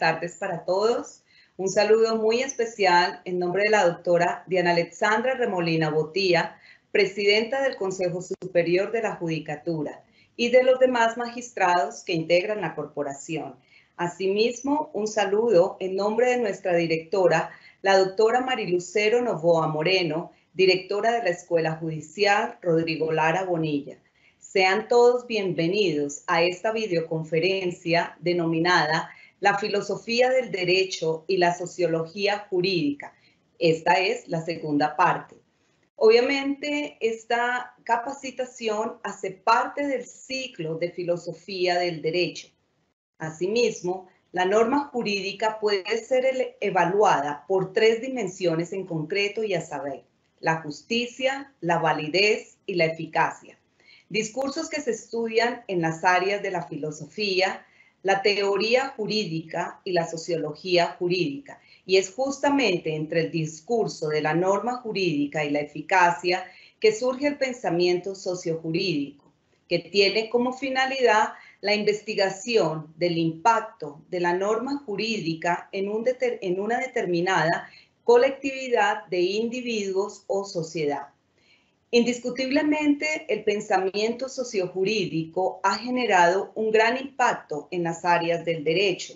tardes para todos. Un saludo muy especial en nombre de la doctora Diana Alexandra Remolina Botía, presidenta del Consejo Superior de la Judicatura y de los demás magistrados que integran la corporación. Asimismo, un saludo en nombre de nuestra directora, la doctora Marilucero Novoa Moreno, directora de la Escuela Judicial Rodrigo Lara Bonilla. Sean todos bienvenidos a esta videoconferencia denominada la filosofía del derecho y la sociología jurídica. Esta es la segunda parte. Obviamente, esta capacitación hace parte del ciclo de filosofía del derecho. Asimismo, la norma jurídica puede ser evaluada por tres dimensiones en concreto y a saber, la justicia, la validez y la eficacia. Discursos que se estudian en las áreas de la filosofía, la teoría jurídica y la sociología jurídica. Y es justamente entre el discurso de la norma jurídica y la eficacia que surge el pensamiento sociojurídico, que tiene como finalidad la investigación del impacto de la norma jurídica en, en una determinada colectividad de individuos o sociedad. Indiscutiblemente, el pensamiento sociojurídico ha generado un gran impacto en las áreas del derecho,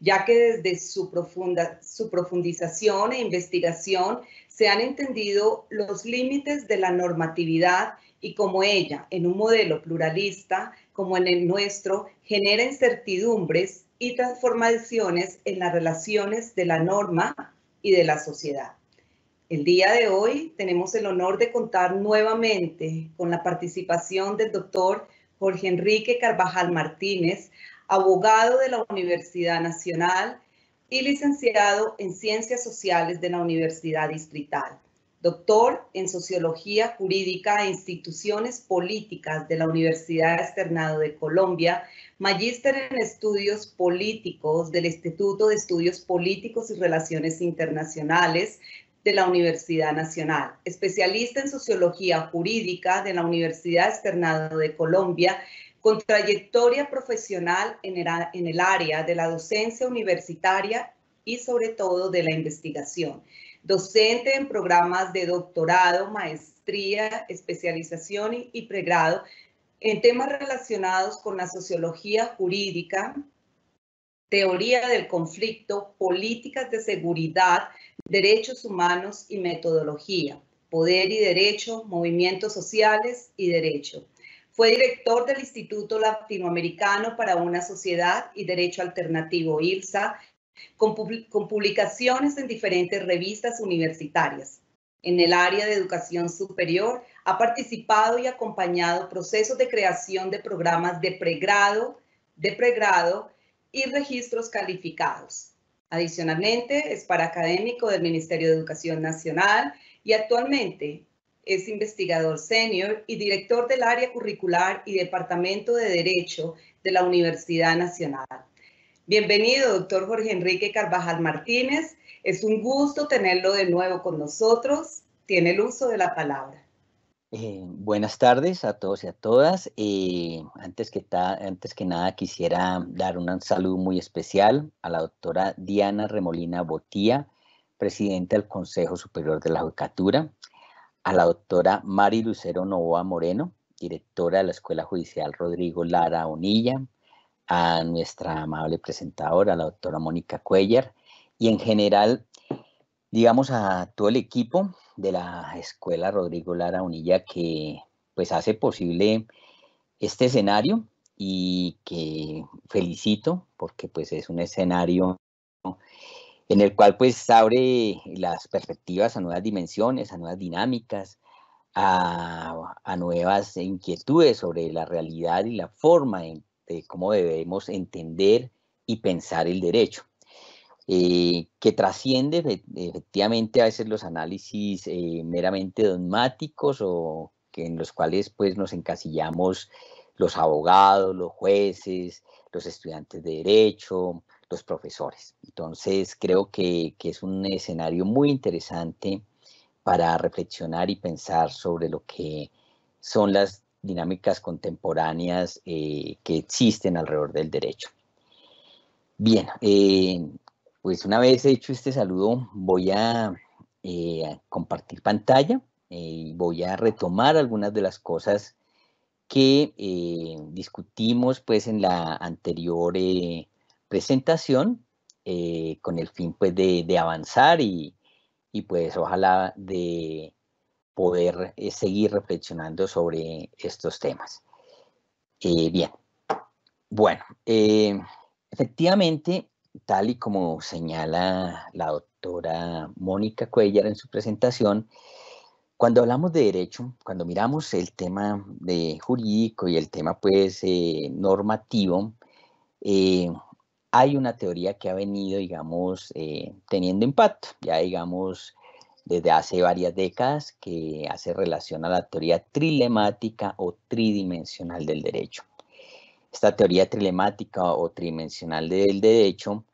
ya que desde su, profunda, su profundización e investigación se han entendido los límites de la normatividad y cómo ella, en un modelo pluralista como en el nuestro, genera incertidumbres y transformaciones en las relaciones de la norma y de la sociedad. El día de hoy tenemos el honor de contar nuevamente con la participación del doctor Jorge Enrique Carvajal Martínez, abogado de la Universidad Nacional y licenciado en Ciencias Sociales de la Universidad Distrital, doctor en Sociología Jurídica e Instituciones Políticas de la Universidad Externado de Colombia, magíster en Estudios Políticos del Instituto de Estudios Políticos y Relaciones Internacionales de la Universidad Nacional, especialista en sociología jurídica de la Universidad Externado de Colombia, con trayectoria profesional en el área de la docencia universitaria y sobre todo de la investigación. Docente en programas de doctorado, maestría, especialización y pregrado en temas relacionados con la sociología jurídica, teoría del conflicto, políticas de seguridad, derechos humanos y metodología, poder y derecho, movimientos sociales y derecho. Fue director del Instituto Latinoamericano para una Sociedad y Derecho Alternativo, ILSA, con, publicaciones en diferentes revistas universitarias. En el área de educación superior, ha participado y acompañado procesos de creación de programas de pregrado, de pregrado y registros calificados. Adicionalmente, es para académico del Ministerio de Educación Nacional y actualmente es investigador senior y director del área curricular y departamento de Derecho de la Universidad Nacional. Bienvenido, doctor Jorge Enrique Carvajal Martínez. Es un gusto tenerlo de nuevo con nosotros. Tiene el uso de la palabra. Eh, buenas tardes a todos y a todas. Eh, antes, que antes que nada quisiera dar un saludo muy especial a la doctora Diana Remolina Botía, presidenta del Consejo Superior de la Judicatura, a la doctora Mari Lucero Novoa Moreno, directora de la Escuela Judicial Rodrigo Lara Onilla, a nuestra amable presentadora, la doctora Mónica Cuellar, y en general digamos, a todo el equipo de la Escuela Rodrigo Lara Unilla que pues hace posible este escenario y que felicito porque pues es un escenario en el cual pues abre las perspectivas a nuevas dimensiones, a nuevas dinámicas, a, nuevas inquietudes sobre la realidad y la forma de cómo debemos entender y pensar el derecho. Eh, que trasciende efectivamente a veces los análisis eh, meramente dogmáticos o que en los cuales pues nos encasillamos los abogados, los jueces, los estudiantes de derecho, los profesores. Entonces creo que, es un escenario muy interesante para reflexionar y pensar sobre lo que son las dinámicas contemporáneas eh, que existen alrededor del derecho. Bien, eh, pues una vez hecho este saludo, voy a eh, compartir pantalla eh, y voy a retomar algunas de las cosas que eh, discutimos pues en la anterior presentación con el fin pues de, avanzar y, y, pues ojalá de poder seguir reflexionando sobre estos temas. bien, bueno, efectivamente tal y como señala la doctora Mónica Cuellar en su presentación, cuando hablamos de derecho, cuando miramos el tema de jurídico y el tema pues eh, normativo, eh, hay una teoría que ha venido, digamos, eh, teniendo impacto, ya digamos, desde hace varias décadas, que hace relación a la teoría trilemática o tridimensional del derecho esta teoría trilemática o tridimensional del derecho,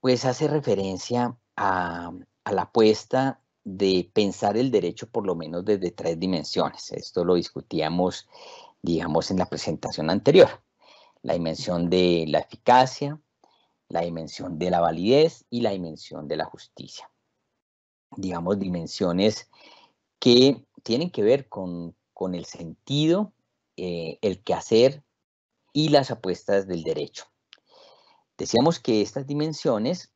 pues hace referencia a, la apuesta de pensar el derecho por lo menos desde tres dimensiones. Esto lo discutíamos, digamos, en la presentación anterior. La dimensión de la eficacia, la dimensión de la validez y la dimensión de la justicia. Digamos, dimensiones que tienen que ver con, el sentido, eh, el quehacer y las apuestas del derecho. Decíamos que estas dimensiones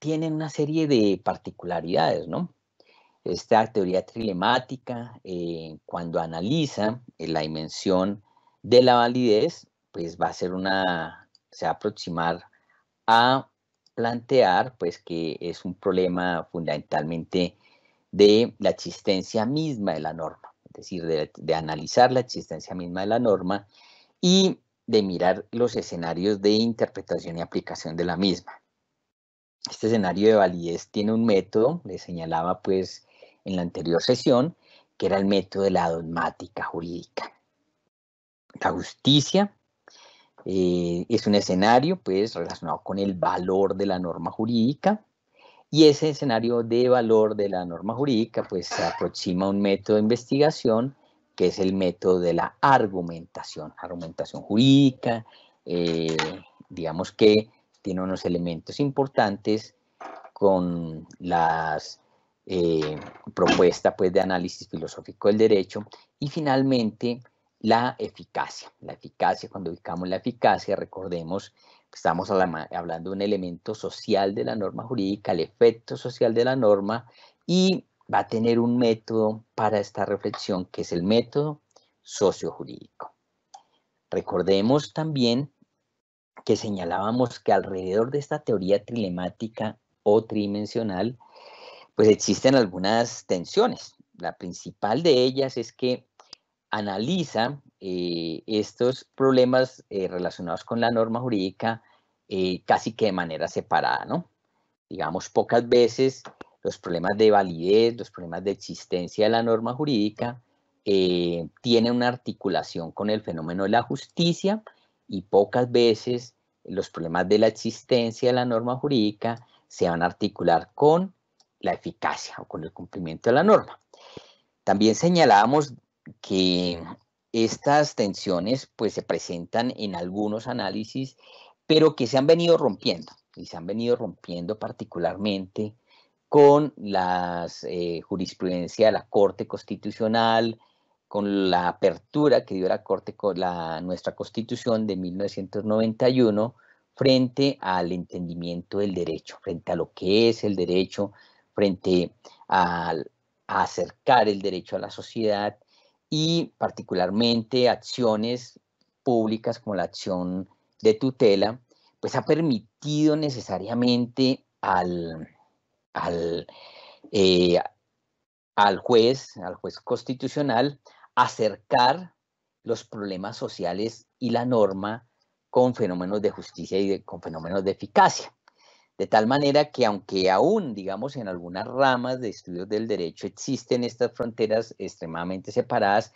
tienen una serie de particularidades, ¿no? Esta teoría trilemática, eh, cuando analiza eh, la dimensión de la validez, pues va a ser una, se va a aproximar a plantear, pues, que es un problema fundamentalmente de la existencia misma de la norma, es decir, de, de analizar la existencia misma de la norma y de mirar los escenarios de interpretación y aplicación de la misma. Este escenario de validez tiene un método, le señalaba pues en la anterior sesión, que era el método de la dogmática jurídica. La justicia eh, es un escenario pues relacionado con el valor de la norma jurídica y ese escenario de valor de la norma jurídica pues se aproxima a un método de investigación que es el método de la argumentación, argumentación jurídica, eh, digamos que tiene unos elementos importantes con las eh, propuesta propuestas pues, de análisis filosófico del derecho y finalmente la eficacia. La eficacia, cuando ubicamos la eficacia, recordemos que estamos hablando de un elemento social de la norma jurídica, el efecto social de la norma y va a tener un método para esta reflexión, que es el método sociojurídico. Recordemos también que señalábamos que alrededor de esta teoría trilemática o tridimensional, pues existen algunas tensiones. La principal de ellas es que analiza eh, estos problemas eh, relacionados con la norma jurídica eh, casi que de manera separada, ¿no? Digamos, pocas veces los problemas de validez, los problemas de existencia de la norma jurídica, eh, tienen una articulación con el fenómeno de la justicia y pocas veces los problemas de la existencia de la norma jurídica se van a articular con la eficacia o con el cumplimiento de la norma. También señalábamos que estas tensiones pues, se presentan en algunos análisis, pero que se han venido rompiendo y se han venido rompiendo particularmente con la eh, jurisprudencia de la Corte Constitucional, con la apertura que dio la Corte la, nuestra Constitución de 1991 frente al entendimiento del derecho, frente a lo que es el derecho, frente a, a acercar el derecho a la sociedad y particularmente acciones públicas como la acción de tutela, pues ha permitido necesariamente al, eh, al, juez, al juez constitucional, acercar los problemas sociales y la norma con fenómenos de justicia y con fenómenos de eficacia. De tal manera que aunque aún, digamos, en algunas ramas de estudios del derecho existen estas fronteras extremadamente separadas,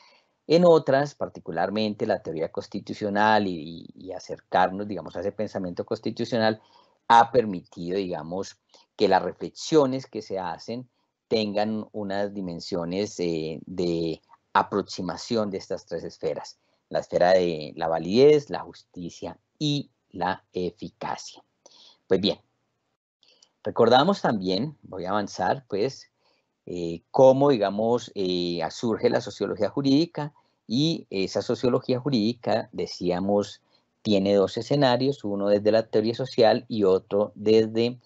en otras, particularmente la teoría constitucional y, y acercarnos, digamos, a ese pensamiento constitucional, ha permitido, digamos, que las reflexiones que se hacen tengan unas dimensiones eh, de aproximación de estas tres esferas, la esfera de la validez, la justicia y la eficacia. Pues bien, recordamos también, voy a avanzar, pues, eh, cómo, digamos, eh, surge la sociología jurídica y esa sociología jurídica, decíamos, tiene dos escenarios, uno desde la teoría social y otro desde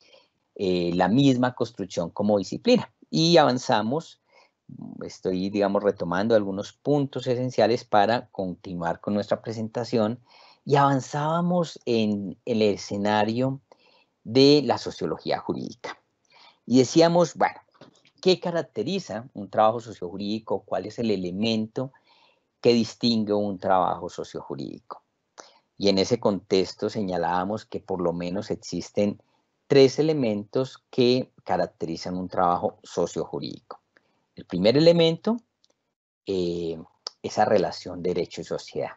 eh, la misma construcción como disciplina. Y avanzamos, mm, estoy, digamos, retomando algunos puntos esenciales para continuar con nuestra presentación y avanzábamos en el escenario de la sociología jurídica. Y decíamos, bueno, ¿qué caracteriza un trabajo sociojurídico? ¿Cuál es el elemento que distingue un trabajo sociojurídico? Y en ese contexto señalábamos que por lo menos existen tres elementos que caracterizan un trabajo sociojurídico. El primer elemento, eh, esa relación derecho y sociedad.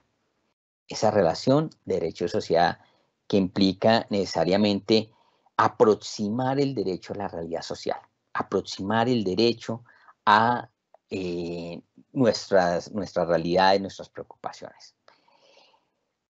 Esa relación derecho y sociedad que implica necesariamente aproximar el derecho a la realidad social, aproximar el derecho a eh, nuestras, nuestras realidades, nuestras preocupaciones.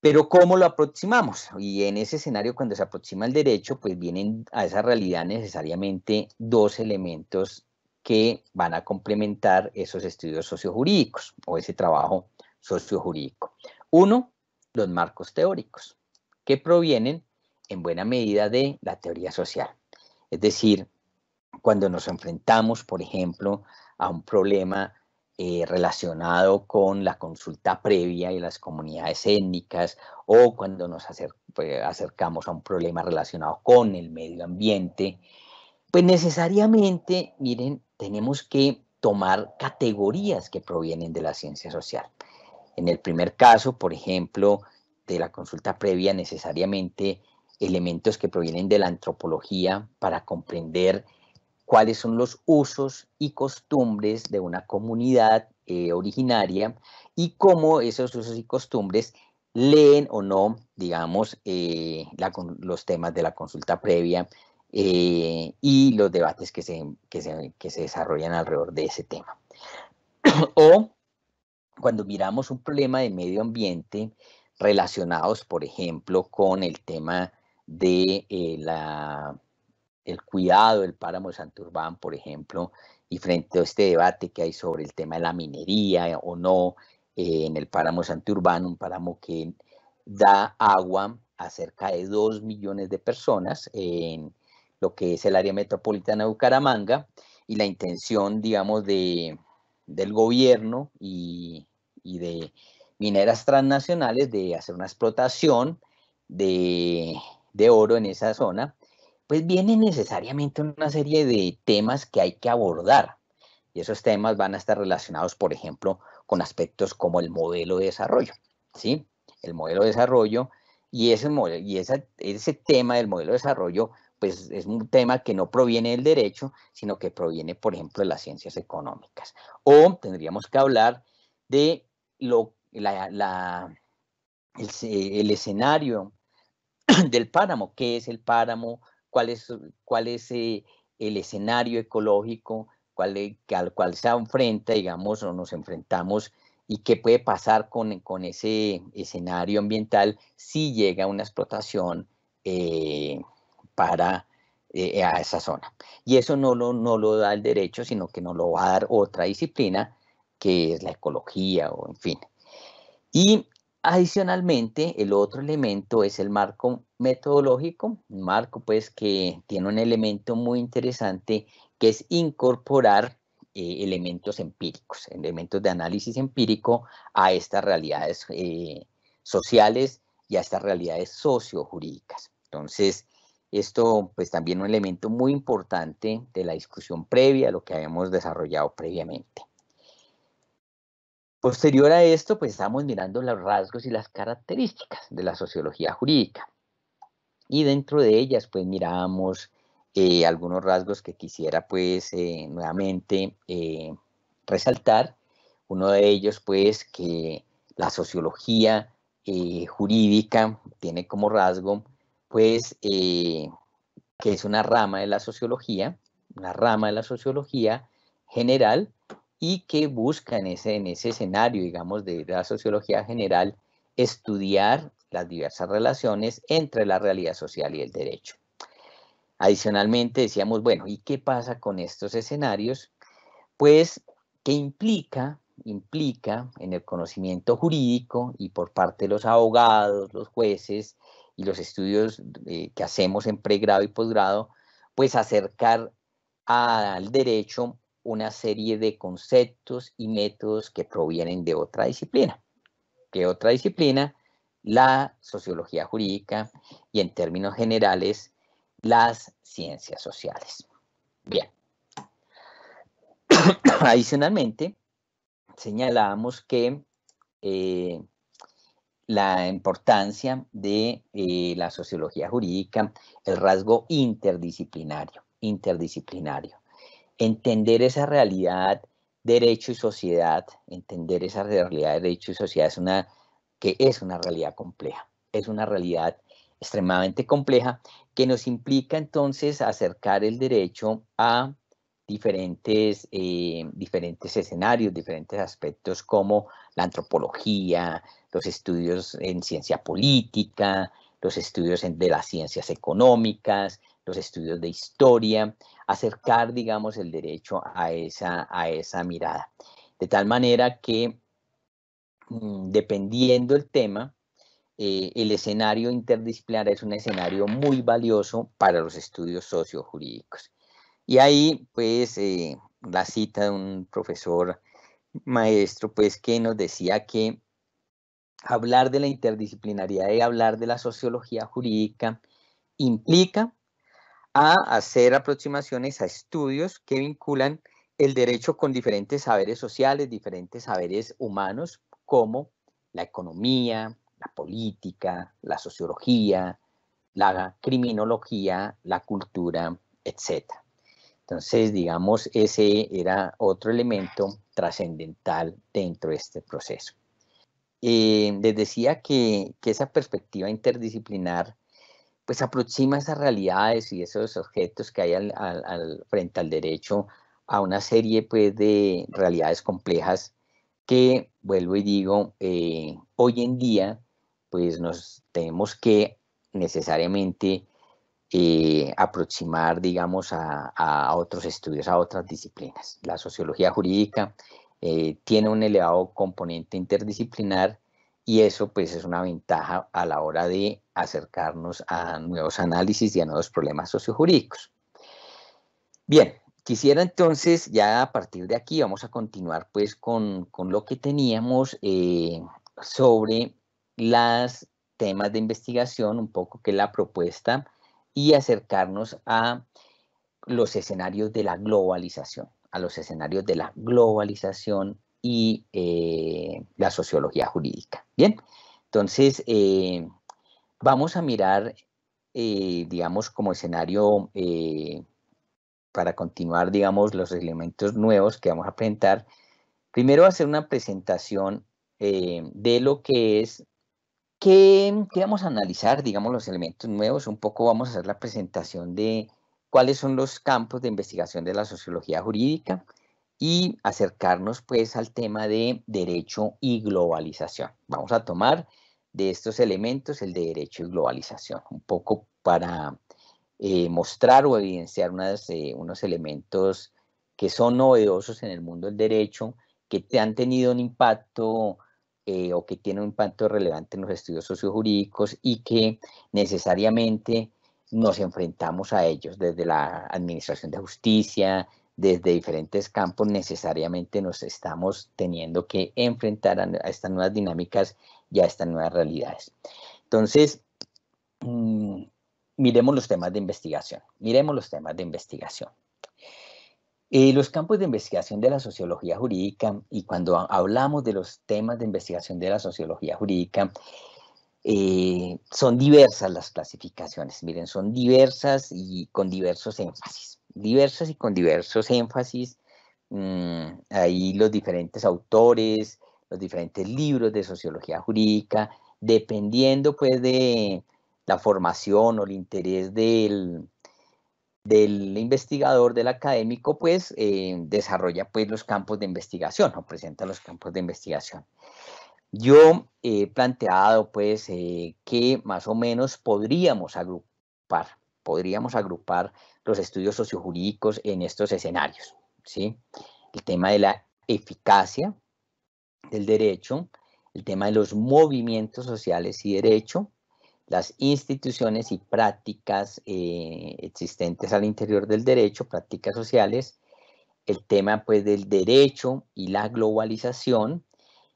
Pero ¿cómo lo aproximamos? Y en ese escenario, cuando se aproxima el derecho, pues vienen a esa realidad necesariamente dos elementos que van a complementar esos estudios sociojurídicos o ese trabajo sociojurídico. Uno, los marcos teóricos, que provienen en buena medida de la teoría social. Es decir, cuando nos enfrentamos, por ejemplo, a un problema eh, relacionado con la consulta previa y las comunidades étnicas o cuando nos pues, acercamos a un problema relacionado con el medio ambiente, pues necesariamente, miren, tenemos que tomar categorías que provienen de la ciencia social. En el primer caso, por ejemplo, de la consulta previa, necesariamente elementos que provienen de la antropología para comprender cuáles son los usos y costumbres de una comunidad eh, originaria y cómo esos usos y costumbres leen o no, digamos, eh, los temas de la consulta previa eh, y los debates que se, que, se, desarrollan alrededor de ese tema. o cuando miramos un problema de medio ambiente relacionados, por ejemplo, con el tema de la el cuidado del páramo de Santurbán, por ejemplo, y frente a este debate que hay sobre el tema de la minería eh, o no eh, en el páramo Santurbán, un páramo que da agua a cerca de 2 millones de personas en lo que es el área metropolitana de Bucaramanga y la intención, digamos, de, del gobierno y, de mineras transnacionales de hacer una explotación de, de oro en esa zona pues viene necesariamente una serie de temas que hay que abordar. Y esos temas van a estar relacionados, por ejemplo, con aspectos como el modelo de desarrollo, ¿sí? El modelo de desarrollo y ese, y ese tema del modelo de desarrollo, pues es un tema que no proviene del derecho, sino que proviene, por ejemplo, de las ciencias económicas. O tendríamos que hablar de lo, la, el, escenario del páramo, qué es el páramo, cuál es, cuál es eh, el escenario ecológico e, al cual se enfrenta, digamos, o nos enfrentamos y qué puede pasar con, ese escenario ambiental si llega una explotación eh, para eh, a esa zona. Y eso no lo, no lo da el derecho, sino que nos lo va a dar otra disciplina, que es la ecología, o en fin. Y adicionalmente, el otro elemento es el marco metodológico, marco pues que tiene un elemento muy interesante que es incorporar eh, elementos empíricos, elementos de análisis empírico a estas realidades eh, sociales y a estas realidades sociojurídicas. Entonces, esto pues también un elemento muy importante de la discusión previa, lo que habíamos desarrollado previamente. Posterior a esto, pues estamos mirando los rasgos y las características de la sociología jurídica y dentro de ellas pues miramos eh, algunos rasgos que quisiera pues eh, nuevamente eh, resaltar. Uno de ellos pues que la sociología jurídica tiene como rasgo pues que es una rama de la sociología, una rama de la sociología general y que busca en ese, en ese escenario, digamos, de la sociología general, estudiar las diversas relaciones entre la realidad social y el derecho. Adicionalmente decíamos, bueno, ¿y qué pasa con estos escenarios? Pues ¿qué implica, implica en el conocimiento jurídico y por parte de los abogados, los jueces y los estudios eh, que hacemos en pregrado y posgrado, pues acercar al derecho una serie de conceptos y métodos que provienen de otra disciplina, ¿Qué otra disciplina la sociología jurídica y en términos generales las ciencias sociales. Bien. Adicionalmente, señalamos que eh, la importancia de eh, la sociología jurídica, el rasgo interdisciplinario, interdisciplinario. Entender esa realidad derecho y sociedad, entender esa realidad derecho y sociedad es una que es una realidad compleja, es una realidad extremadamente compleja que nos implica entonces acercar el derecho a diferentes, eh, diferentes escenarios, diferentes aspectos como la antropología, los estudios en ciencia política, los estudios de las ciencias económicas, los estudios de historia, acercar, digamos, el derecho a esa, a esa mirada. De tal manera que Mm, dependiendo el tema, eh, el escenario interdisciplinar es un escenario muy valioso para los estudios sociojurídicos. Y ahí, pues, eh, la cita de un profesor maestro, pues, que nos decía que hablar de la interdisciplinaridad y hablar de la sociología jurídica implica a hacer aproximaciones a estudios que vinculan el derecho con diferentes saberes sociales, diferentes saberes humanos, como la economía, la política, la sociología, la criminología, la cultura, etc. Entonces, digamos, ese era otro elemento trascendental dentro de este proceso. Eh, les decía que, esa perspectiva interdisciplinar pues aproxima esas realidades y esos objetos que hay al, frente al derecho a una serie pues, de realidades complejas que, vuelvo y digo, eh, hoy en día, pues nos tenemos que necesariamente eh, aproximar, digamos, a, otros estudios, a otras disciplinas. La sociología jurídica eh, tiene un elevado componente interdisciplinar y eso pues es una ventaja a la hora de acercarnos a nuevos análisis y a nuevos problemas sociojurídicos. Bien, Quisiera entonces, ya a partir de aquí, vamos a continuar pues con, lo que teníamos eh, sobre los temas de investigación, un poco que la propuesta, y acercarnos a los escenarios de la globalización, a los escenarios de la globalización y eh, la sociología jurídica. Bien, entonces eh, vamos a mirar, digamos, como escenario para continuar, digamos, los elementos nuevos que vamos a presentar, primero hacer una presentación eh, de lo que es, qué que vamos a analizar, digamos, los elementos nuevos. Un poco vamos a hacer la presentación de cuáles son los campos de investigación de la sociología jurídica y acercarnos pues al tema de derecho y globalización. Vamos a tomar de estos elementos el de derecho y globalización, un poco para eh, mostrar o evidenciar unas, eh, unos elementos que son novedosos en el mundo del derecho, que han tenido un impacto eh, o que tienen un impacto relevante en los estudios sociojurídicos y que necesariamente nos enfrentamos a ellos desde la Administración de Justicia, desde diferentes campos, necesariamente nos estamos teniendo que enfrentar a, estas nuevas dinámicas y a estas nuevas realidades. Entonces, mm, miremos los temas de investigación. Miremos los temas de investigación. Eh, los campos de investigación de la sociología jurídica, y cuando hablamos de los temas de investigación de la sociología jurídica, eh, son diversas las clasificaciones, miren, son diversas y con diversos énfasis, diversas y con diversos énfasis. Mm, ahí los diferentes autores, los diferentes libros de sociología jurídica, dependiendo pues de, la formación o el interés del, del investigador, del académico, pues eh, desarrolla pues los campos de investigación o presenta los campos de investigación. Yo he planteado pues eh, que más o menos podríamos agrupar, podríamos agrupar los estudios sociojurídicos en estos escenarios, ¿sí? El tema de la eficacia del derecho, el tema de los movimientos sociales y derecho, las instituciones y prácticas eh, existentes al interior del derecho, prácticas sociales, el tema pues del derecho y la globalización,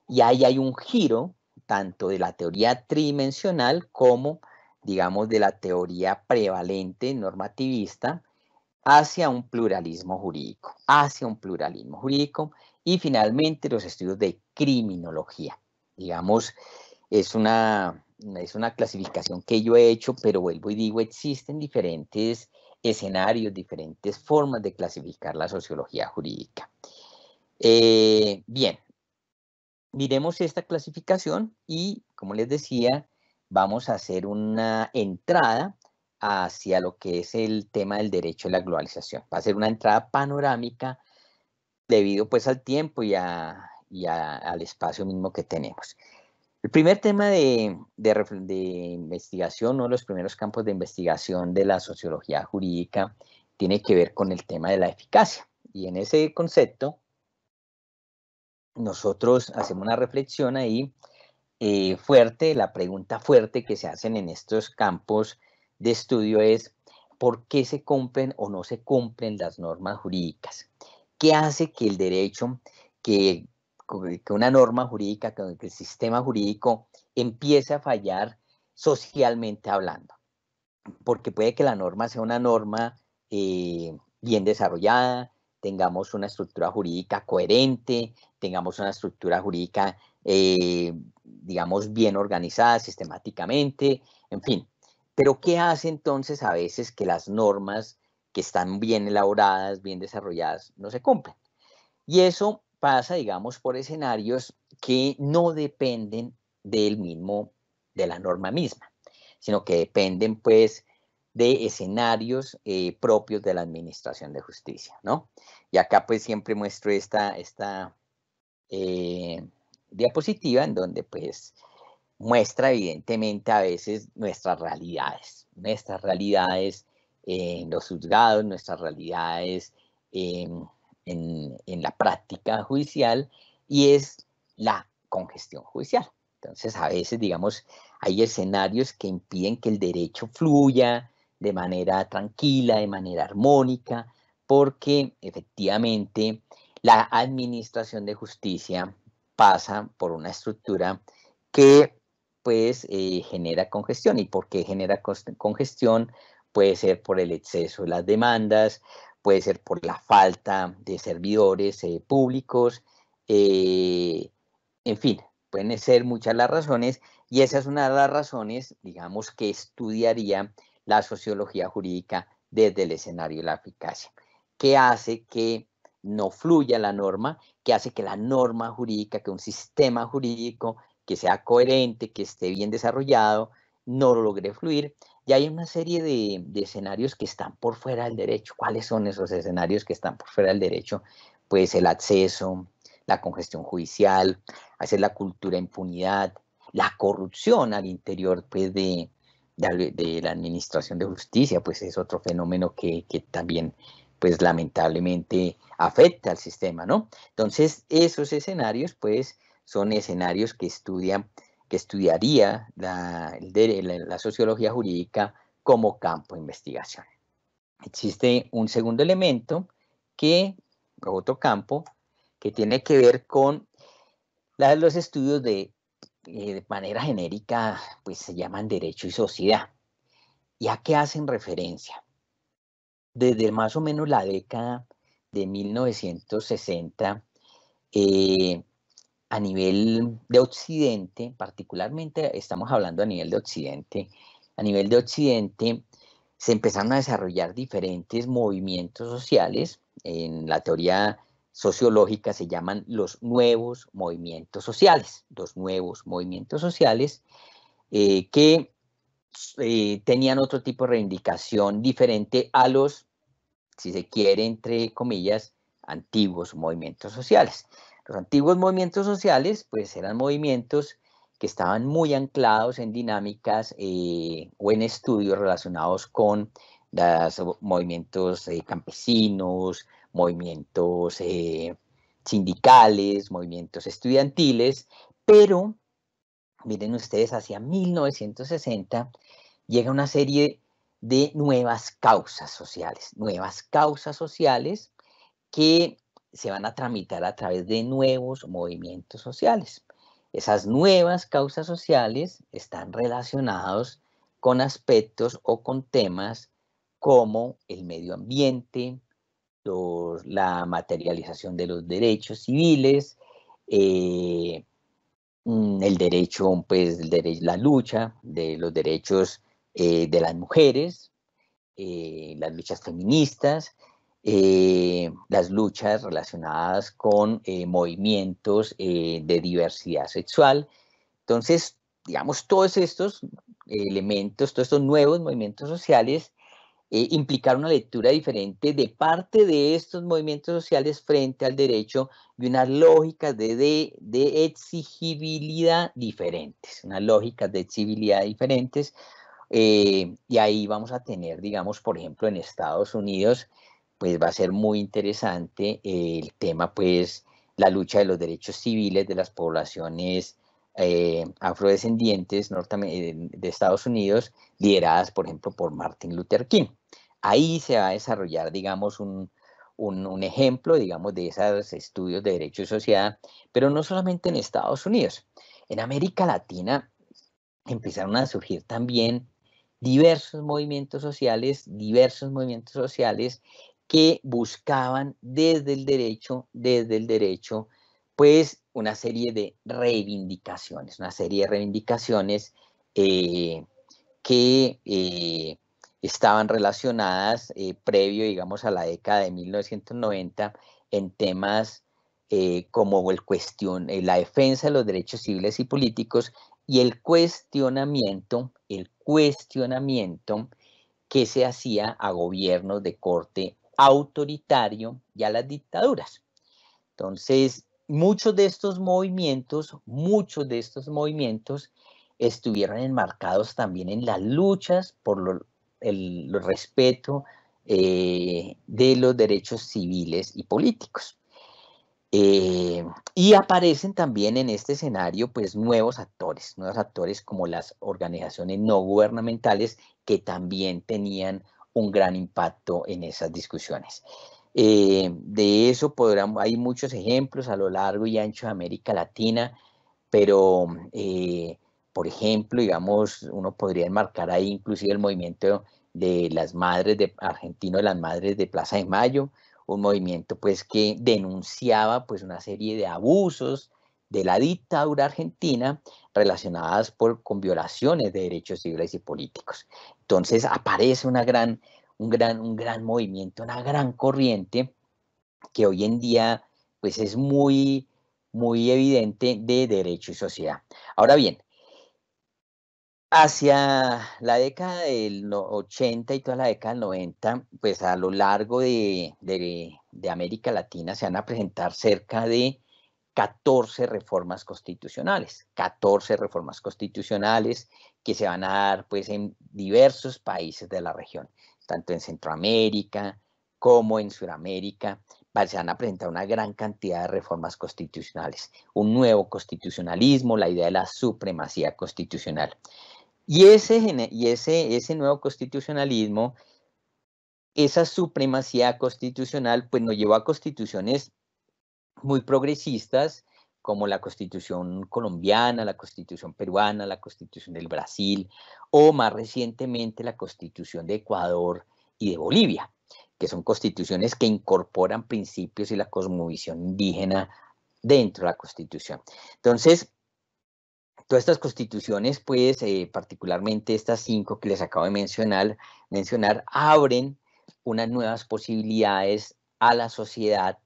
y ahí hay un giro tanto de la teoría tridimensional como, digamos, de la teoría prevalente normativista hacia un pluralismo jurídico, hacia un pluralismo jurídico, y finalmente los estudios de criminología. Digamos, es una es una clasificación que yo he hecho, pero vuelvo y digo, existen diferentes escenarios, diferentes formas de clasificar la sociología jurídica. Eh, bien, miremos esta clasificación y, como les decía, vamos a hacer una entrada hacia lo que es el tema del derecho a la globalización. Va a ser una entrada panorámica debido pues al tiempo y, al espacio mismo que tenemos. El primer tema de, investigación, uno los primeros campos de investigación de la sociología jurídica, tiene que ver con el tema de la eficacia. Y en ese concepto, nosotros hacemos una reflexión ahí eh, fuerte, la pregunta fuerte que se hacen en estos campos de estudio es ¿por qué se cumplen o no se cumplen las normas jurídicas? ¿Qué hace que el derecho que que una norma jurídica, que el sistema jurídico empiece a fallar socialmente hablando. Porque puede que la norma sea una norma eh, bien desarrollada, tengamos una estructura jurídica coherente, tengamos una estructura jurídica, eh, digamos, bien organizada sistemáticamente, en fin. Pero ¿qué hace entonces a veces que las normas que están bien elaboradas, bien desarrolladas, no se cumplan? Y eso pasa, digamos, por escenarios que no dependen del mismo, de la norma misma, sino que dependen, pues, de escenarios eh, propios de la Administración de Justicia, ¿no? Y acá, pues, siempre muestro esta, esta eh, diapositiva en donde, pues, muestra evidentemente a veces nuestras realidades, nuestras realidades en los juzgados, nuestras realidades en en, la práctica judicial y es la congestión judicial. Entonces, a veces, digamos, hay escenarios que impiden que el derecho fluya de manera tranquila, de manera armónica, porque efectivamente la administración de justicia pasa por una estructura que pues eh, genera congestión. ¿Y por qué genera congestión? Puede ser por el exceso de las demandas, puede ser por la falta de servidores eh, públicos, eh, en fin, pueden ser muchas las razones y esa es una de las razones, digamos, que estudiaría la sociología jurídica desde el escenario de la eficacia, que hace que no fluya la norma, que hace que la norma jurídica, que un sistema jurídico que sea coherente, que esté bien desarrollado, no logre fluir y hay una serie de, escenarios que están por fuera del derecho. ¿Cuáles son esos escenarios que están por fuera del derecho? Pues el acceso, la congestión judicial, hacer la cultura de impunidad, la corrupción al interior pues, de, de, la administración de justicia, pues es otro fenómeno que, también pues lamentablemente afecta al sistema, ¿no? Entonces, esos escenarios, pues, son escenarios que estudian estudiaría la, sociología jurídica como campo de investigación. Existe un segundo elemento que, otro campo, que tiene que ver con los estudios eh, de, manera genérica, pues se llaman derecho y sociedad. ¿Y a qué hacen referencia? Desde más o menos la década de 1960, eh, a nivel de Occidente, particularmente estamos hablando a nivel de Occidente, a nivel de Occidente se empezaron a desarrollar diferentes movimientos sociales. En la teoría sociológica se llaman los nuevos movimientos sociales, los nuevos movimientos sociales eh, que eh, tenían otro tipo de reivindicación diferente a los, si se quiere, entre comillas, antiguos movimientos sociales. Los antiguos movimientos sociales, pues eran movimientos que estaban muy anclados en dinámicas eh, o en estudios relacionados con los movimientos eh, campesinos, movimientos eh, sindicales, movimientos estudiantiles, pero miren ustedes, hacia 1960 llega una serie de nuevas causas sociales, nuevas causas sociales que se van a tramitar a través de nuevos movimientos sociales. Esas nuevas causas sociales están relacionados con aspectos o con temas como el medio ambiente, la materialización de los derechos civiles, eh, mm, el derecho, pues, el la lucha de los derechos eh, de las mujeres, eh, las luchas feministas, eh, las luchas relacionadas con eh, movimientos eh, de diversidad sexual. Entonces, digamos, todos estos elementos, todos estos nuevos movimientos sociales implicaron una lectura diferente de parte de estos movimientos sociales frente al derecho y unas lógicas de, de exigibilidad diferentes, unas lógicas de exigibilidad diferentes. y ahí vamos a tener, digamos, por ejemplo, en Estados Unidos, pues va a ser muy interesante el tema, pues la lucha de los derechos civiles de las poblaciones eh, afrodescendientes eh, de Estados Unidos, lideradas, por ejemplo, por Martin Luther King. Ahí se va a desarrollar, digamos, un, ejemplo, digamos, de esos estudios de derecho y sociedad, pero no solamente en Estados Unidos. En América Latina empezaron a surgir también diversos movimientos sociales, diversos movimientos sociales que buscaban desde el derecho, desde el derecho, pues una serie de reivindicaciones, una serie de reivindicaciones eh, que eh, estaban relacionadas eh, previo, digamos, a la década de 1990 en temas como el cuestión, la defensa de los derechos civiles y políticos y el cuestionamiento, el cuestionamiento que se hacía a gobiernos de corte autoritario y a las dictaduras. Entonces, muchos de estos movimientos, muchos de estos movimientos estuvieron enmarcados también en las luchas por el respeto eh, de los derechos civiles y políticos. Eh, y aparecen también en este escenario pues nuevos actores, nuevos actores como las organizaciones no gubernamentales que también tenían un gran impacto en esas discusiones. Eh, de eso hay muchos ejemplos a lo largo y ancho de América Latina, pero eh, por ejemplo, digamos, uno podría enmarcar ahí inclusive el movimiento de las madres de argentino las madres de Plaza de Mayo, un movimiento pues que denunciaba pues una serie de abusos de la dictadura argentina relacionadas con violaciones de derechos civiles y políticos. Entonces aparece una gran, un, gran, un gran movimiento, una gran corriente que hoy en día pues es muy, muy evidente de derecho y sociedad. Ahora bien, hacia la década del 80 y toda la década del 90, pues a lo largo de, de América Latina se van a presentar cerca de 14 reformas constitucionales, 14 reformas constitucionales que se van a dar pues en diversos países de la región, tanto en Centroamérica como en Sudamérica, se van a presentar una gran cantidad de reformas constitucionales, un nuevo constitucionalismo, la idea de la supremacía constitucional. Y ese, y ese nuevo constitucionalismo, esa supremacía constitucional, pues nos llevó a constituciones muy progresistas, como la constitución colombiana, la constitución peruana, la constitución del Brasil o más recientemente la constitución de Ecuador y de Bolivia, que son constituciones que incorporan principios y la cosmovisión indígena dentro de la constitución. Entonces, todas estas constituciones, pues eh, particularmente estas cinco que les acabo de mencionar, mencionar, abren unas nuevas posibilidades a la sociedad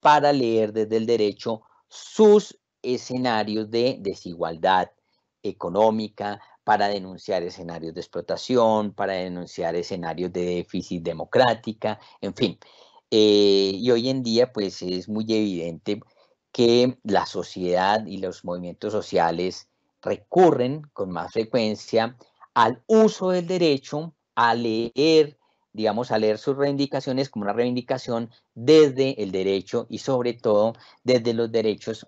para leer desde el derecho sus escenarios de desigualdad económica, para denunciar escenarios de explotación, para denunciar escenarios de déficit democrática, en fin. Eh, y hoy en día, pues es muy evidente que la sociedad y los movimientos sociales recurren con más frecuencia al uso del derecho, a leer digamos, a leer sus reivindicaciones como una reivindicación desde el derecho y sobre todo desde los derechos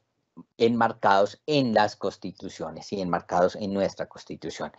enmarcados en las constituciones y enmarcados en nuestra constitución.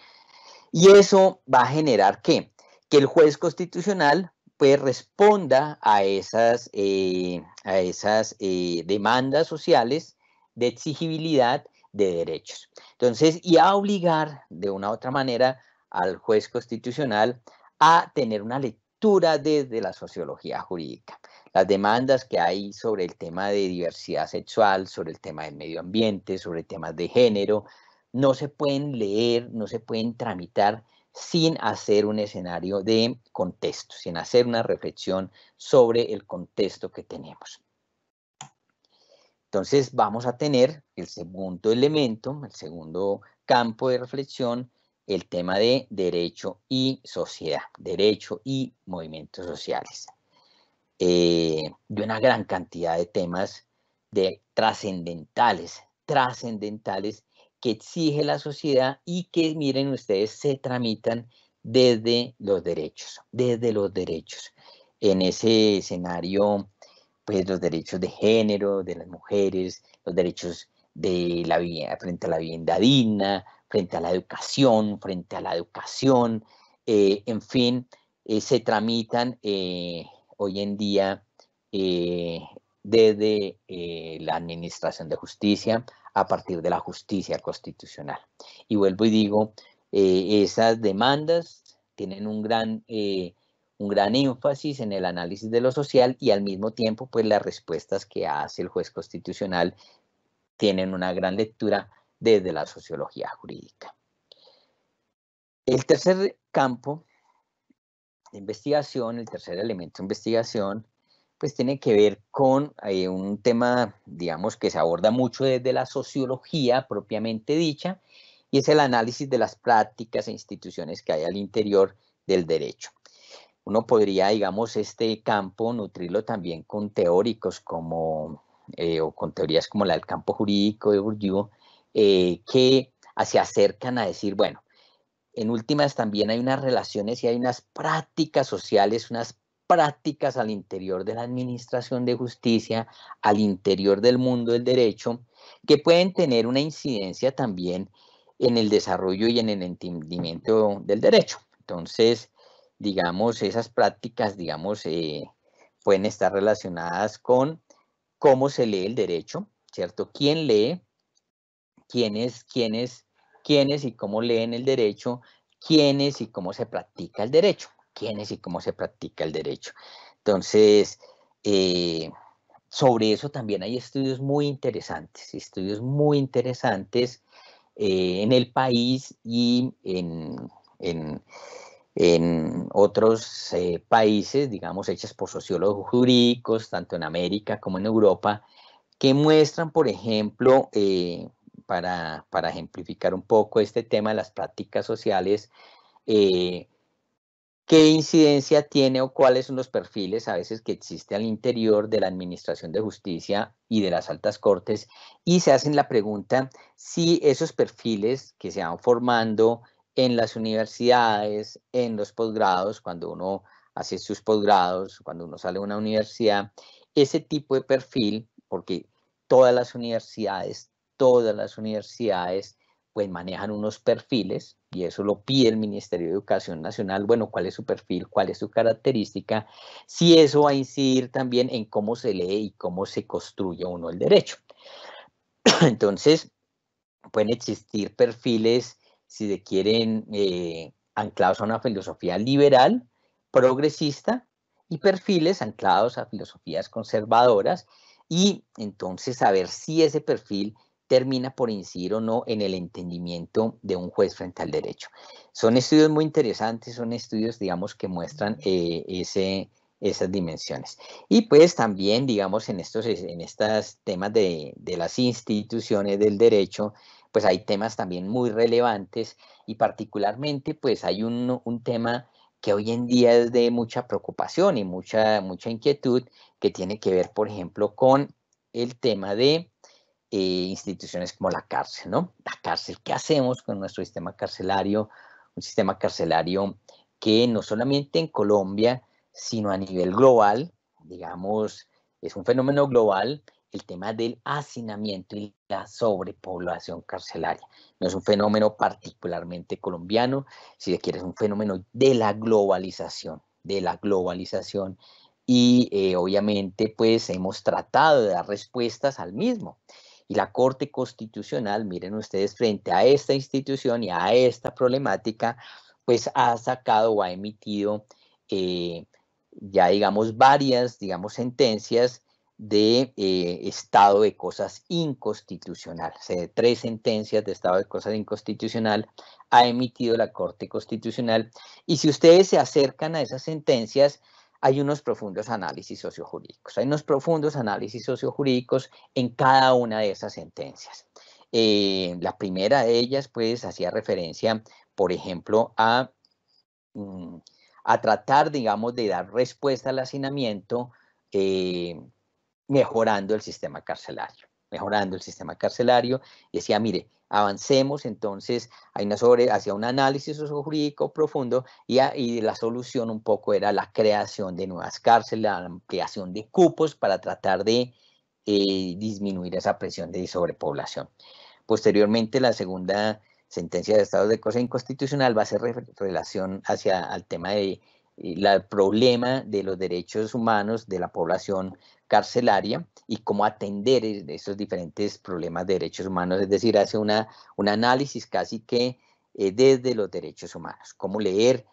Y eso va a generar que, que el juez constitucional pues responda a esas, eh, a esas eh, demandas sociales de exigibilidad de derechos. Entonces, y a obligar de una u otra manera al juez constitucional a tener una lectura desde la sociología jurídica. Las demandas que hay sobre el tema de diversidad sexual, sobre el tema del medio ambiente, sobre temas de género, no se pueden leer, no se pueden tramitar sin hacer un escenario de contexto, sin hacer una reflexión sobre el contexto que tenemos. Entonces vamos a tener el segundo elemento, el segundo campo de reflexión, el tema de derecho y sociedad, derecho y movimientos sociales. Eh, de una gran cantidad de temas de, trascendentales, trascendentales que exige la sociedad y que, miren ustedes, se tramitan desde los derechos, desde los derechos. En ese escenario, pues los derechos de género, de las mujeres, los derechos de la frente a la vivienda digna, frente a la educación, frente a la educación, eh, en fin, eh, se tramitan eh, hoy en día desde la Administración de Justicia a partir de la justicia constitucional. Y vuelvo y digo, esas demandas tienen un gran, un gran énfasis en el análisis de lo social y al mismo tiempo, pues las respuestas que hace el juez constitucional tienen una gran lectura desde la sociología jurídica. El tercer campo de investigación, el tercer elemento de investigación, pues tiene que ver con eh, un tema, digamos, que se aborda mucho desde la sociología propiamente dicha, y es el análisis de las prácticas e instituciones que hay al interior del derecho. Uno podría, digamos, este campo nutrirlo también con teóricos como, eh, o con teorías como la del campo jurídico de Bourdieu, eh, que se acercan a decir, bueno, en últimas también hay unas relaciones y hay unas prácticas sociales, unas prácticas al interior de la administración de justicia, al interior del mundo del derecho, que pueden tener una incidencia también en el desarrollo y en el entendimiento del derecho. Entonces, digamos, esas prácticas, digamos, eh, pueden estar relacionadas con cómo se lee el derecho, ¿cierto? ¿Quién lee? quiénes, quiénes, quiénes y cómo leen el derecho, quiénes y cómo se practica el derecho, quiénes y cómo se practica el derecho. Entonces, eh, sobre eso también hay estudios muy interesantes, estudios muy interesantes eh, en el país y en, otros eh, países, digamos, hechos por sociólogos jurídicos, tanto en América como en Europa, que muestran, por ejemplo, para, ejemplificar un poco este tema de las prácticas sociales, eh, ¿qué incidencia tiene o cuáles son los perfiles a veces que existe al interior de la Administración de Justicia y de las altas cortes? Y se hacen la pregunta si esos perfiles que se van formando en las universidades, en los posgrados, cuando uno hace sus posgrados, cuando uno sale de una universidad, ese tipo de perfil, porque todas las universidades todas las universidades pues manejan unos perfiles y eso lo pide el Ministerio de Educación Nacional, bueno, cuál es su perfil, cuál es su característica, si eso va a incidir también en cómo se lee y cómo se construye uno el derecho. Entonces, pueden existir perfiles, si se quieren, eh, anclados a una filosofía liberal, progresista, y perfiles anclados a filosofías conservadoras, y entonces saber si ese perfil termina por incidir o no en el entendimiento de un juez frente al derecho. Son estudios muy interesantes, son estudios, digamos, que muestran eh, ese, esas dimensiones. Y pues también, digamos, en estos en estas temas de, de las instituciones del derecho, pues hay temas también muy relevantes y particularmente pues hay un, un tema que hoy en día es de mucha preocupación y mucha, mucha inquietud que tiene que ver, por ejemplo, con el tema de eh, instituciones como la cárcel, ¿no? La cárcel, ¿qué hacemos con nuestro sistema carcelario? Un sistema carcelario que no solamente en Colombia, sino a nivel global, digamos, es un fenómeno global el tema del hacinamiento y la sobrepoblación carcelaria. No es un fenómeno particularmente colombiano, si se quiere, es un fenómeno de la globalización, de la globalización. Y eh, obviamente, pues hemos tratado de dar respuestas al mismo. Y la Corte Constitucional, miren ustedes, frente a esta institución y a esta problemática, pues ha sacado o ha emitido eh, ya digamos varias, digamos, sentencias de eh, estado de cosas inconstitucional. tres sentencias de estado de cosas inconstitucional ha emitido la Corte Constitucional. Y si ustedes se acercan a esas sentencias, hay unos profundos análisis sociojurídicos. Hay unos profundos análisis sociojurídicos en cada una de esas sentencias. Eh, la primera de ellas, pues, hacía referencia, por ejemplo, a, mm, a tratar, digamos, de dar respuesta al hacinamiento eh, mejorando el sistema carcelario. Mejorando el sistema carcelario. Decía, mire, Avancemos entonces hacia un análisis jurídico profundo ah, y, la solución un poco era la creación de nuevas cárceles, la ampliación de cupos para tratar de eh, disminuir esa presión de sobrepoblación. Posteriormente, la segunda sentencia de estado de cosa inconstitucional va a ser relación hacia el tema de eh, problema de los derechos humanos de la población carcelaria y cómo atender esos diferentes problemas de derechos humanos, es decir, hace una, un análisis casi que eh, desde los derechos humanos, cómo leer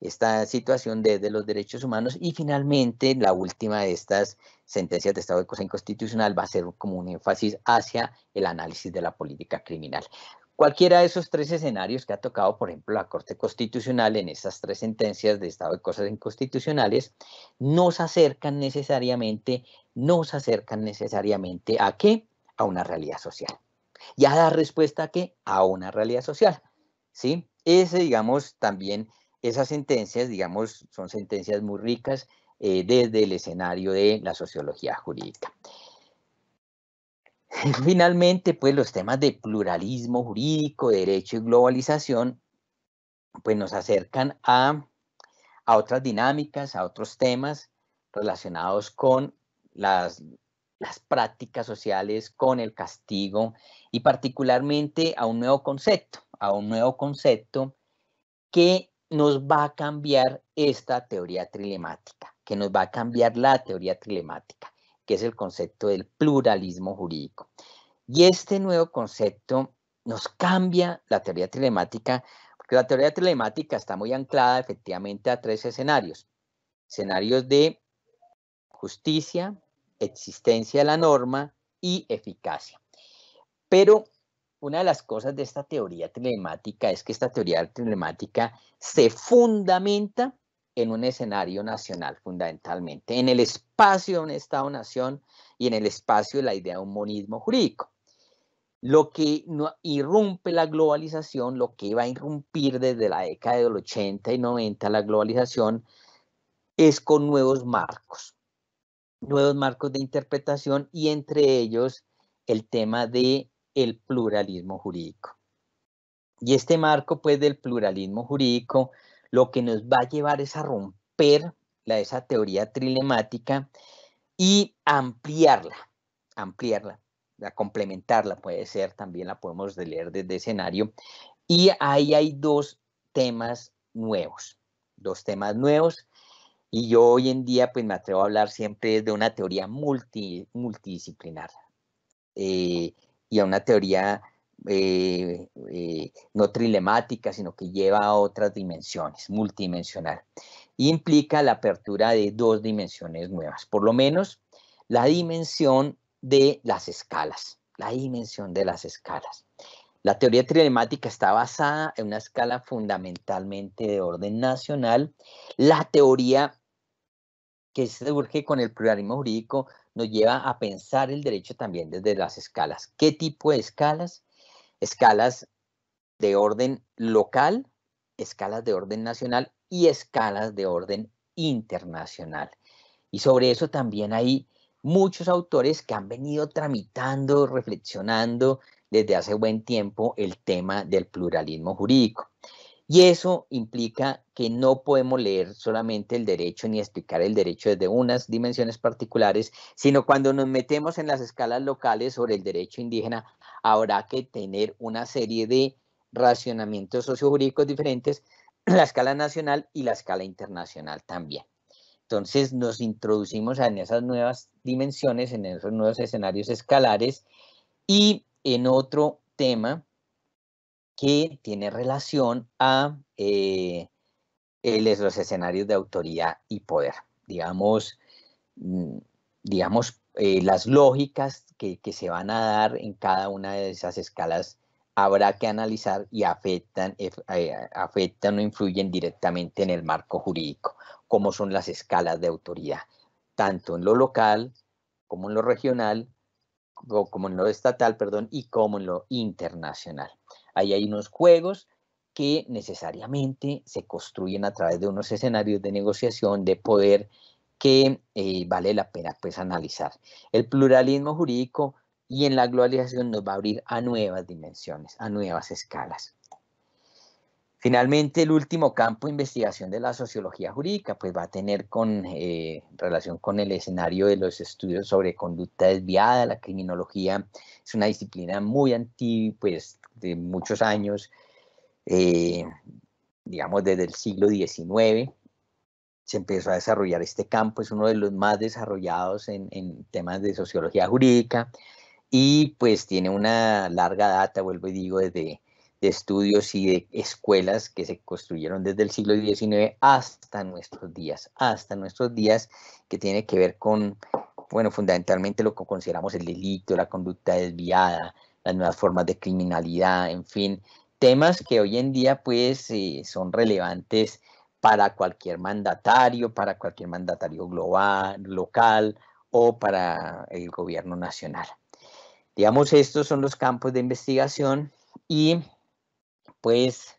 esta situación desde los derechos humanos y finalmente la última de estas sentencias de estado de cosa inconstitucional va a ser como un énfasis hacia el análisis de la política criminal. Cualquiera de esos tres escenarios que ha tocado, por ejemplo, la Corte Constitucional en esas tres sentencias de estado de cosas inconstitucionales, nos acercan necesariamente, nos acercan necesariamente a qué? A una realidad social. Y a dar respuesta a qué? A una realidad social. ¿Sí? Ese, digamos, también, esas sentencias, digamos, son sentencias muy ricas eh, desde el escenario de la sociología jurídica. Finalmente, pues los temas de pluralismo jurídico, derecho y globalización, pues nos acercan a, otras dinámicas, a otros temas relacionados con las, las prácticas sociales, con el castigo y particularmente a un nuevo concepto, a un nuevo concepto que nos va a cambiar esta teoría trilemática, que nos va a cambiar la teoría trilemática que es el concepto del pluralismo jurídico. Y este nuevo concepto nos cambia la teoría telemática, porque la teoría telemática está muy anclada efectivamente a tres escenarios. Escenarios de justicia, existencia de la norma y eficacia. Pero una de las cosas de esta teoría telemática es que esta teoría telemática se fundamenta en un escenario nacional fundamentalmente, en el espacio de un Estado-nación y en el espacio de la idea de un monismo jurídico. Lo que irrumpe la globalización, lo que va a irrumpir desde la década del 80 y 90 la globalización, es con nuevos marcos, nuevos marcos de interpretación y entre ellos el tema de el pluralismo jurídico. Y este marco pues del pluralismo jurídico lo que nos va a llevar es a romper la, esa teoría trilemática y ampliarla, ampliarla, complementarla puede ser, también la podemos leer desde escenario. Y ahí hay dos temas nuevos, dos temas nuevos. Y yo hoy en día pues me atrevo a hablar siempre de una teoría multi, multidisciplinar eh, y a una teoría eh, eh, no trilemática, sino que lleva a otras dimensiones, multidimensional. Implica la apertura de dos dimensiones nuevas, por lo menos la dimensión de las escalas, la dimensión de las escalas. La teoría trilemática está basada en una escala fundamentalmente de orden nacional. La teoría que surge con el pluralismo jurídico nos lleva a pensar el derecho también desde las escalas. ¿Qué tipo de escalas? escalas de orden local, escalas de orden nacional y escalas de orden internacional. Y sobre eso también hay muchos autores que han venido tramitando, reflexionando desde hace buen tiempo el tema del pluralismo jurídico. Y eso implica que no podemos leer solamente el derecho ni explicar el derecho desde unas dimensiones particulares, sino cuando nos metemos en las escalas locales sobre el derecho indígena, habrá que tener una serie de racionamientos sociojurídicos diferentes, la escala nacional y la escala internacional también. Entonces nos introducimos en esas nuevas dimensiones, en esos nuevos escenarios escalares y en otro tema que tiene relación a eh, los escenarios de autoridad y poder. Digamos, mm, digamos eh, las lógicas que, se van a dar en cada una de esas escalas habrá que analizar y afectan, eh, afectan o influyen directamente en el marco jurídico, como son las escalas de autoridad, tanto en lo local como en lo regional, como en lo estatal, perdón, y como en lo internacional. Ahí hay unos juegos que necesariamente se construyen a través de unos escenarios de negociación, de poder que eh, vale la pena pues analizar. El pluralismo jurídico y en la globalización nos va a abrir a nuevas dimensiones, a nuevas escalas. Finalmente, el último campo de investigación de la sociología jurídica pues, va a tener con, eh, relación con el escenario de los estudios sobre conducta desviada. La criminología es una disciplina muy antigua, pues, de muchos años, eh, digamos desde el siglo XIX. Se empezó a desarrollar este campo, es uno de los más desarrollados en, en temas de sociología jurídica y pues tiene una larga data, vuelvo y digo, desde de estudios y de escuelas que se construyeron desde el siglo XIX hasta nuestros días, hasta nuestros días, que tiene que ver con, bueno, fundamentalmente lo que consideramos el delito, la conducta desviada, las nuevas formas de criminalidad, en fin, temas que hoy en día pues eh, son relevantes para cualquier mandatario, para cualquier mandatario global, local o para el gobierno nacional. Digamos, estos son los campos de investigación y pues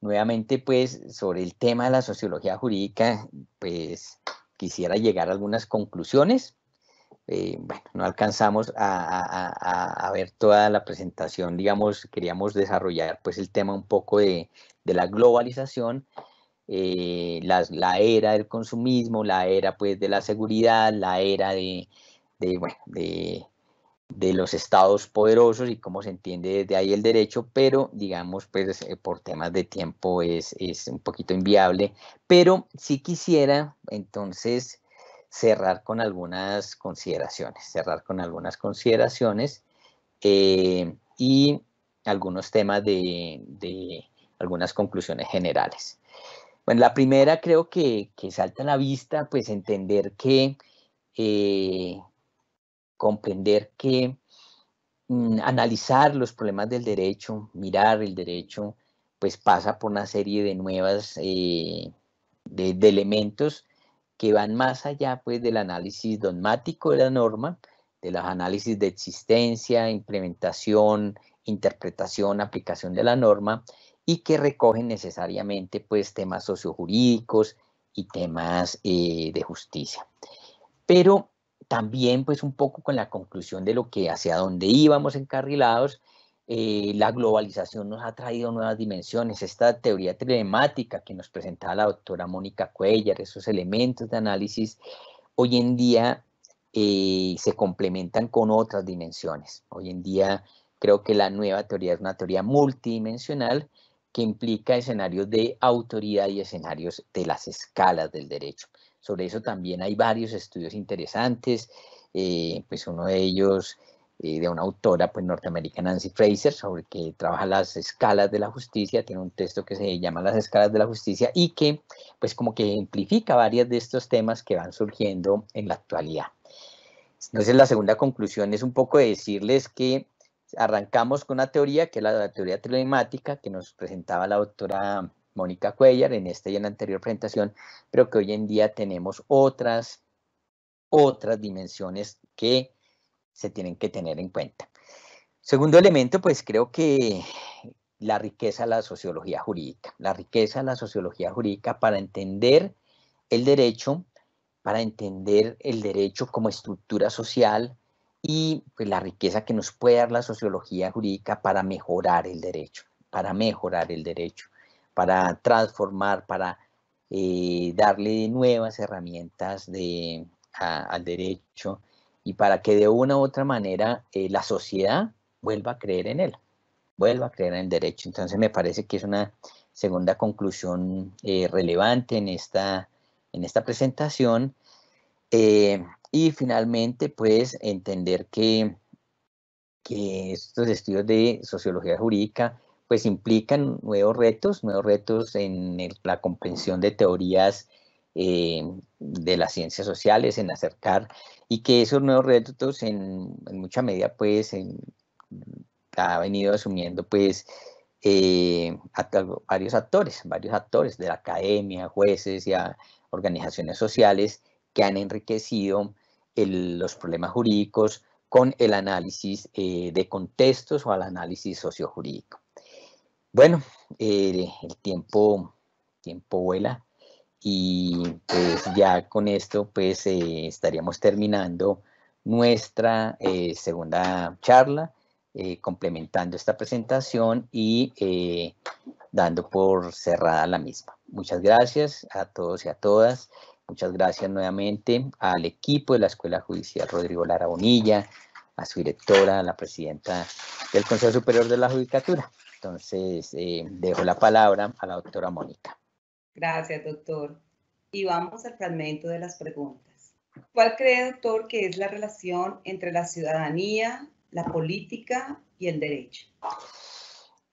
nuevamente pues sobre el tema de la sociología jurídica pues quisiera llegar a algunas conclusiones. Eh, bueno, no alcanzamos a, ver toda la presentación, digamos, queríamos desarrollar pues el tema un poco de, la globalización, eh, la, era del consumismo, la era pues de la seguridad, la era de, bueno, de de los estados poderosos y cómo se entiende desde ahí el derecho, pero digamos, pues eh, por temas de tiempo es, es un poquito inviable, pero si sí quisiera entonces cerrar con algunas consideraciones, cerrar con algunas consideraciones eh, y algunos temas de, de, algunas conclusiones generales. Bueno, la primera creo que, que salta a la vista, pues entender que eh, comprender que mm, analizar los problemas del derecho, mirar el derecho, pues pasa por una serie de nuevas, eh, de, elementos que van más allá pues del análisis dogmático de la norma, de los análisis de existencia, implementación, interpretación, aplicación de la norma y que recogen necesariamente pues temas sociojurídicos y temas eh, de justicia. Pero también pues un poco con la conclusión de lo que hacia dónde íbamos encarrilados, eh, la globalización nos ha traído nuevas dimensiones, esta teoría telemática que nos presentaba la doctora Mónica Cuellar, esos elementos de análisis, hoy en día eh, se complementan con otras dimensiones. Hoy en día creo que la nueva teoría es una teoría multidimensional que implica escenarios de autoridad y escenarios de las escalas del derecho. Sobre eso también hay varios estudios interesantes, eh, pues uno de ellos eh, de una autora pues, norteamericana, Nancy Fraser, sobre que trabaja las escalas de la justicia, tiene un texto que se llama Las escalas de la justicia y que pues como que ejemplifica varios de estos temas que van surgiendo en la actualidad. Entonces la segunda conclusión es un poco decirles que arrancamos con una teoría que es la, teoría telemática, que nos presentaba la doctora Mónica Cuellar en esta y en la anterior presentación, pero que hoy en día tenemos otras, otras dimensiones que se tienen que tener en cuenta. Segundo elemento, pues creo que la riqueza de la sociología jurídica, la riqueza de la sociología jurídica para entender el derecho, para entender el derecho como estructura social y pues, la riqueza que nos puede dar la sociología jurídica para mejorar el derecho, para mejorar el derecho para transformar, para eh, darle nuevas herramientas al derecho y para que de una u otra manera eh, la sociedad vuelva a creer en él, vuelva a creer en el derecho. Entonces me parece que es una segunda conclusión eh, relevante en esta, en esta presentación. y finalmente, pues entender que estos estudios de sociología jurídica pues implican nuevos retos, nuevos retos en la comprensión de teorías eh, de las ciencias sociales, en acercar, y que esos nuevos retos en, mucha medida pues ha venido asumiendo pues eh, varios actores, varios actores de la academia, jueces y organizaciones sociales que han enriquecido los problemas jurídicos con el análisis eh, de contextos o al análisis sociojurídico. Bueno, el tiempo, tiempo vuela y pues ya con esto pues eh, estaríamos terminando nuestra eh, segunda charla, eh, complementando esta presentación y dando por cerrada la misma. Muchas gracias a todos y a todas. Muchas gracias nuevamente al equipo de la Escuela Judicial Rodrigo Lara Bonilla, a su directora, a la presidenta del Consejo Superior de la Judicatura. Entonces, eh, dejo la palabra a la doctora Mónica. Gracias, doctor. Y vamos al fragmento de las preguntas. ¿Cuál cree, doctor, que es la relación entre la ciudadanía, la política y el derecho?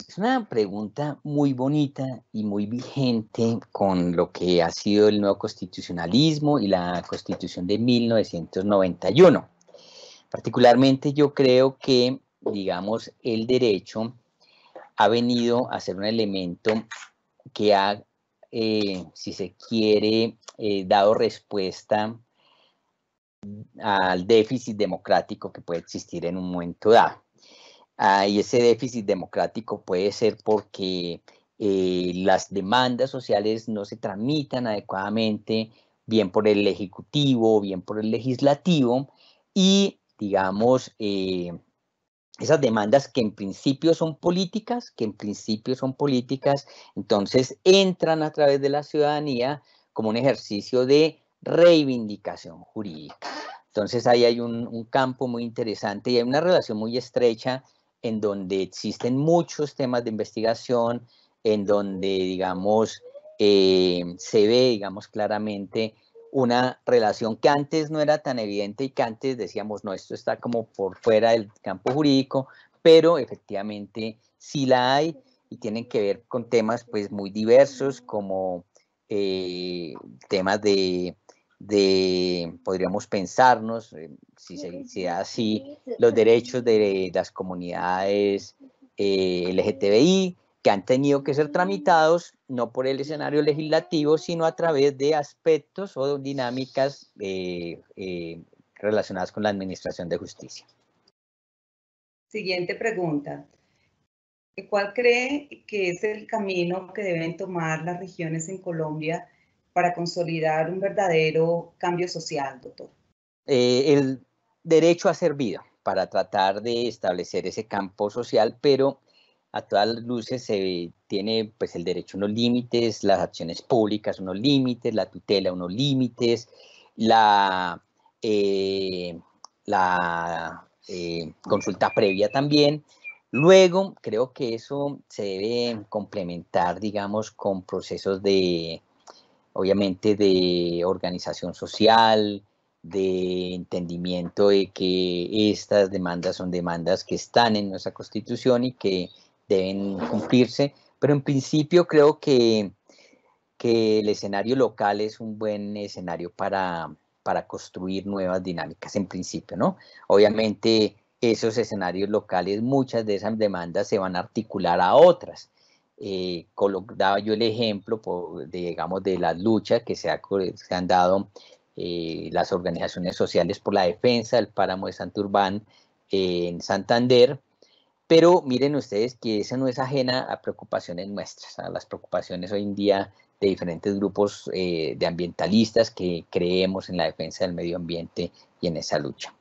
Es una pregunta muy bonita y muy vigente con lo que ha sido el nuevo constitucionalismo y la constitución de 1991. Particularmente yo creo que, digamos, el derecho ha venido a ser un elemento que ha, eh, si se quiere, eh, dado respuesta al déficit democrático que puede existir en un momento dado. y ese déficit democrático puede ser porque eh, las demandas sociales no se tramitan adecuadamente, bien por el ejecutivo, bien por el legislativo, y digamos, esas demandas que en principio son políticas, que en principio son políticas, entonces entran a través de la ciudadanía como un ejercicio de reivindicación jurídica. Entonces ahí hay un, campo muy interesante y hay una relación muy estrecha en donde existen muchos temas de investigación, en donde, digamos, eh, se ve, digamos, claramente una relación que antes no era tan evidente y que antes decíamos, no, esto está como por fuera del campo jurídico, pero efectivamente sí la hay y tienen que ver con temas pues muy diversos como eh, temas de, podríamos pensarnos, eh, si se si así, los derechos de las comunidades eh, LGTBI, han tenido que ser tramitados no por el escenario legislativo, sino a través de aspectos o dinámicas eh, eh, relacionadas con la Administración de Justicia. Siguiente pregunta. ¿Cuál cree que es el camino que deben tomar las regiones en Colombia para consolidar un verdadero cambio social, doctor? Eh, el derecho a ser vida para tratar de establecer ese campo social, pero a todas luces se tiene pues el derecho unos límites, las acciones públicas unos límites, la tutela unos límites, la, eh, la eh, consulta previa también. Luego, creo que eso se debe complementar, digamos, con procesos de, obviamente, de organización social, de entendimiento de que estas demandas son demandas que están en nuestra constitución y que deben cumplirse, pero en principio creo que, que el escenario local es un buen escenario para, construir nuevas dinámicas, en principio, ¿no? Obviamente esos escenarios locales, muchas de esas demandas se van a articular a otras. Eh, daba yo el ejemplo, de, digamos, de la lucha que se, han dado eh, las organizaciones sociales por la defensa del páramo de Santurbán eh, en Santander, pero miren ustedes que esa no es ajena a preocupaciones nuestras, a las preocupaciones hoy en día de diferentes grupos eh, de ambientalistas que creemos en la defensa del medio ambiente y en esa lucha.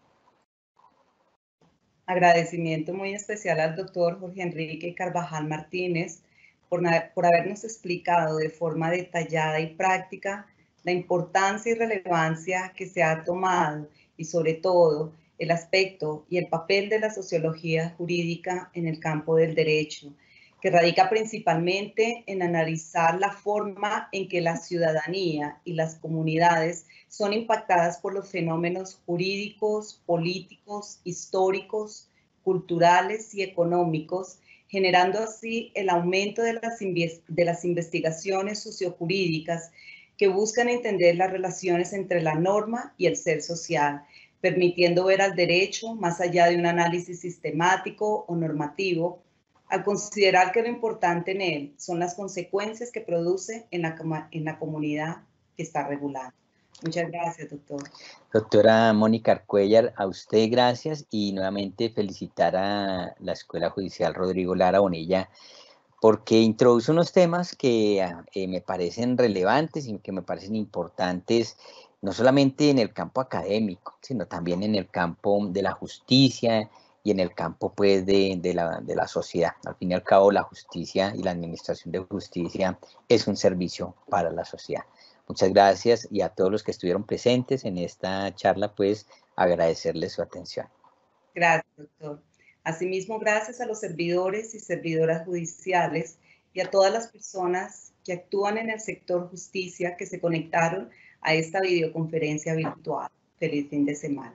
Agradecimiento muy especial al doctor Jorge Enrique Carvajal Martínez por, por habernos explicado de forma detallada y práctica la importancia y relevancia que se ha tomado y sobre todo el aspecto y el papel de la sociología jurídica en el campo del derecho, que radica principalmente en analizar la forma en que la ciudadanía y las comunidades son impactadas por los fenómenos jurídicos, políticos, históricos, culturales y económicos, generando así el aumento de las, de las investigaciones sociojurídicas que buscan entender las relaciones entre la norma y el ser social permitiendo ver al derecho más allá de un análisis sistemático o normativo, al considerar que lo importante en él son las consecuencias que produce en la, en la comunidad que está regulando. Muchas gracias, doctor. Doctora Mónica Arcuellar, a usted gracias y nuevamente felicitar a la Escuela Judicial Rodrigo Lara Bonilla porque introduce unos temas que eh, me parecen relevantes y que me parecen importantes no solamente en el campo académico, sino también en el campo de la justicia y en el campo pues, de, de, la, de la sociedad. Al fin y al cabo, la justicia y la administración de justicia es un servicio para la sociedad. Muchas gracias y a todos los que estuvieron presentes en esta charla, pues agradecerles su atención. Gracias, doctor. Asimismo, gracias a los servidores y servidoras judiciales y a todas las personas que actúan en el sector justicia que se conectaron a esta videoconferencia virtual. Feliz fin de semana.